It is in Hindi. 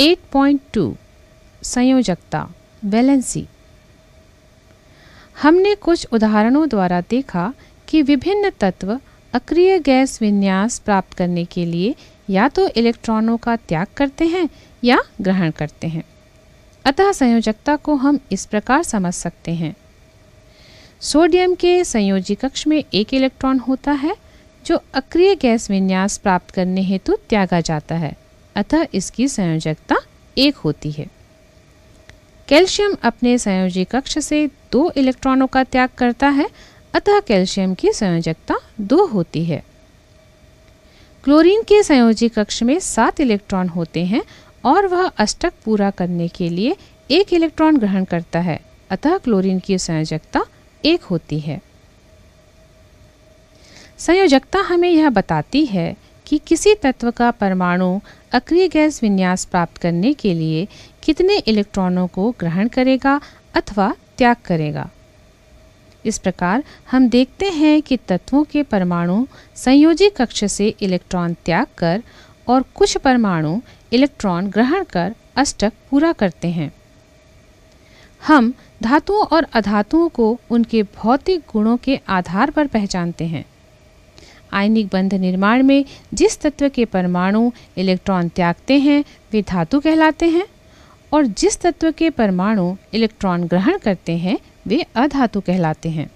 8.2 संयोजकता वैलेंसी हमने कुछ उदाहरणों द्वारा देखा कि विभिन्न तत्व अक्रिय गैस विन्यास प्राप्त करने के लिए या तो इलेक्ट्रॉनों का त्याग करते हैं या ग्रहण करते हैं अतः संयोजकता को हम इस प्रकार समझ सकते हैं सोडियम के संयोजी कक्ष में एक इलेक्ट्रॉन होता है जो अक्रिय गैस विन्यास प्राप्त करने हेतु त्यागा जाता है अतः इसकी संयोजकता एक होती है कैल्शियम अपने संयोजी कक्ष से दो इलेक्ट्रॉनों का त्याग करता है अतः कैल्शियम की संयोजकता दो होती है क्लोरीन के संयोजी कक्ष में सात इलेक्ट्रॉन होते हैं और वह अष्टक पूरा करने के लिए एक इलेक्ट्रॉन ग्रहण करता है अतः क्लोरीन की संयोजकता एक होती है संयोजकता हमें यह बताती है कि किसी तत्व का परमाणु अक्रिय गैस विन्यास प्राप्त करने के लिए कितने इलेक्ट्रॉनों को ग्रहण करेगा अथवा त्याग करेगा इस प्रकार हम देखते हैं कि तत्वों के परमाणु संयोजी कक्ष से इलेक्ट्रॉन त्याग कर और कुछ परमाणु इलेक्ट्रॉन ग्रहण कर अष्टक पूरा करते हैं हम धातुओं और अधातुओं को उनके भौतिक गुणों के आधार पर पहचानते हैं आयनिक बंध निर्माण में जिस तत्व के परमाणु इलेक्ट्रॉन त्यागते हैं वे धातु कहलाते हैं और जिस तत्व के परमाणु इलेक्ट्रॉन ग्रहण करते हैं वे अधातु कहलाते हैं